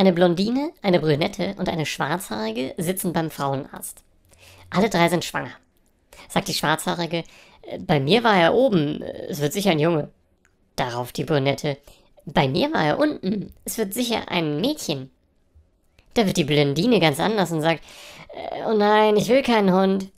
Eine Blondine, eine Brünette und eine Schwarzhaarige sitzen beim Frauenarzt. Alle drei sind schwanger. Sagt die Schwarzhaarige, äh, bei mir war er oben, äh, es wird sicher ein Junge. Darauf die Brünette, bei mir war er unten, es wird sicher ein Mädchen. Da wird die Blondine ganz anders und sagt, äh, oh nein, ich will keinen Hund.